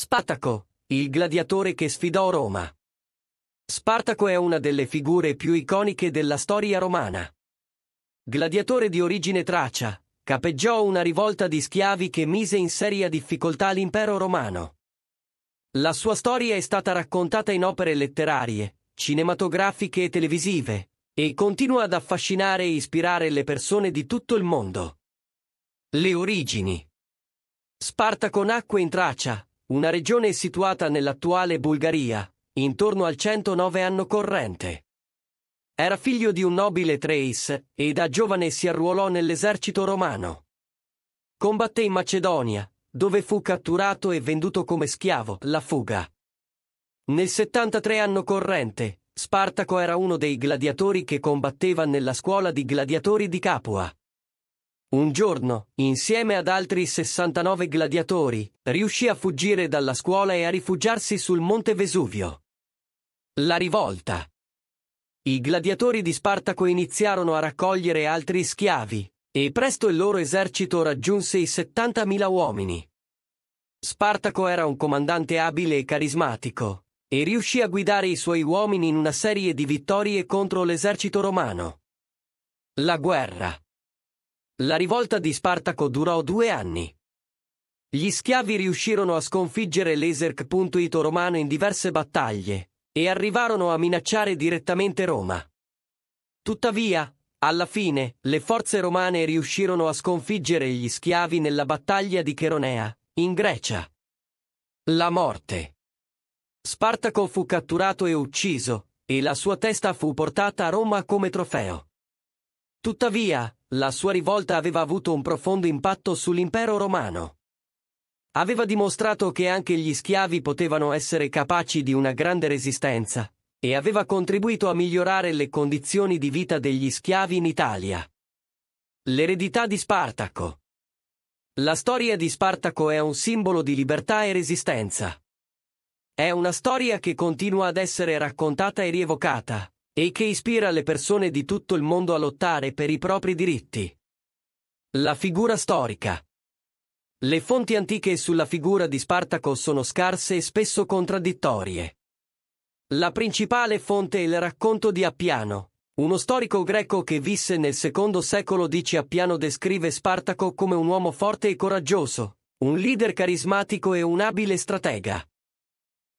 Spartaco, il gladiatore che sfidò Roma. Spartaco è una delle figure più iconiche della storia romana. Gladiatore di origine tracia, capeggiò una rivolta di schiavi che mise in seria difficoltà l'impero romano. La sua storia è stata raccontata in opere letterarie, cinematografiche e televisive, e continua ad affascinare e ispirare le persone di tutto il mondo. Le origini Spartaco nacque in Tracia, una regione situata nell'attuale Bulgaria, intorno al 109 anno corrente. Era figlio di un nobile Treis e da giovane si arruolò nell'esercito romano. Combatté in Macedonia, dove fu catturato e venduto come schiavo, la fuga. Nel 73 anno corrente, Spartaco era uno dei gladiatori che combatteva nella scuola di gladiatori di Capua. Un giorno, insieme ad altri 69 gladiatori, riuscì a fuggire dalla scuola e a rifugiarsi sul Monte Vesuvio. La rivolta. I gladiatori di Spartaco iniziarono a raccogliere altri schiavi, e presto il loro esercito raggiunse i 70.000 uomini. Spartaco era un comandante abile e carismatico, e riuscì a guidare i suoi uomini in una serie di vittorie contro l'esercito romano. La guerra. La rivolta di Spartaco durò due anni. Gli schiavi riuscirono a sconfiggere l'Eserc.ito romano in diverse battaglie e arrivarono a minacciare direttamente Roma. Tuttavia, alla fine, le forze romane riuscirono a sconfiggere gli schiavi nella battaglia di Cheronea, in Grecia. La morte. Spartaco fu catturato e ucciso, e la sua testa fu portata a Roma come trofeo. Tuttavia, la sua rivolta aveva avuto un profondo impatto sull'impero romano. Aveva dimostrato che anche gli schiavi potevano essere capaci di una grande resistenza, e aveva contribuito a migliorare le condizioni di vita degli schiavi in Italia. L'eredità di Spartaco La storia di Spartaco è un simbolo di libertà e resistenza. È una storia che continua ad essere raccontata e rievocata, e che ispira le persone di tutto il mondo a lottare per i propri diritti. La figura storica. Le fonti antiche sulla figura di Spartaco sono scarse e spesso contraddittorie. La principale fonte è il racconto di Appiano. Uno storico greco che visse nel secondo secolo dice Appiano descrive Spartaco come un uomo forte e coraggioso, un leader carismatico e un abile stratega.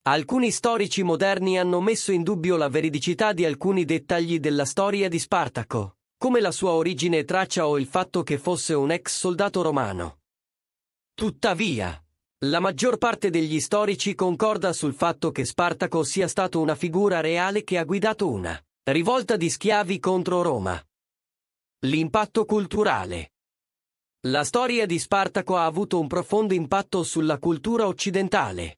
Alcuni storici moderni hanno messo in dubbio la veridicità di alcuni dettagli della storia di Spartaco, come la sua origine e traccia o il fatto che fosse un ex soldato romano. Tuttavia, la maggior parte degli storici concorda sul fatto che Spartaco sia stato una figura reale che ha guidato una rivolta di schiavi contro Roma. L'impatto culturale La storia di Spartaco ha avuto un profondo impatto sulla cultura occidentale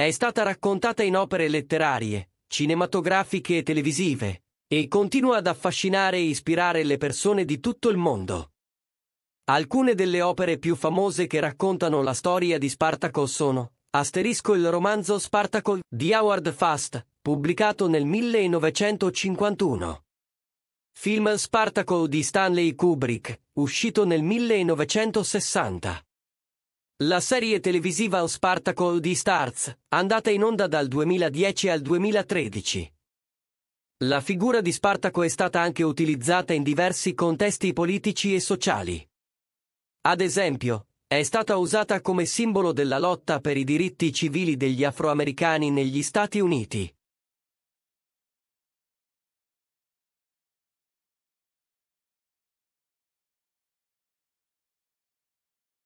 è stata raccontata in opere letterarie, cinematografiche e televisive, e continua ad affascinare e ispirare le persone di tutto il mondo. Alcune delle opere più famose che raccontano la storia di Spartaco sono Asterisco il romanzo Spartaco di Howard Fast, pubblicato nel 1951. Film Spartaco di Stanley Kubrick, uscito nel 1960. La serie televisiva O Spartaco di Starz, andata in onda dal 2010 al 2013. La figura di Spartaco è stata anche utilizzata in diversi contesti politici e sociali. Ad esempio, è stata usata come simbolo della lotta per i diritti civili degli afroamericani negli Stati Uniti.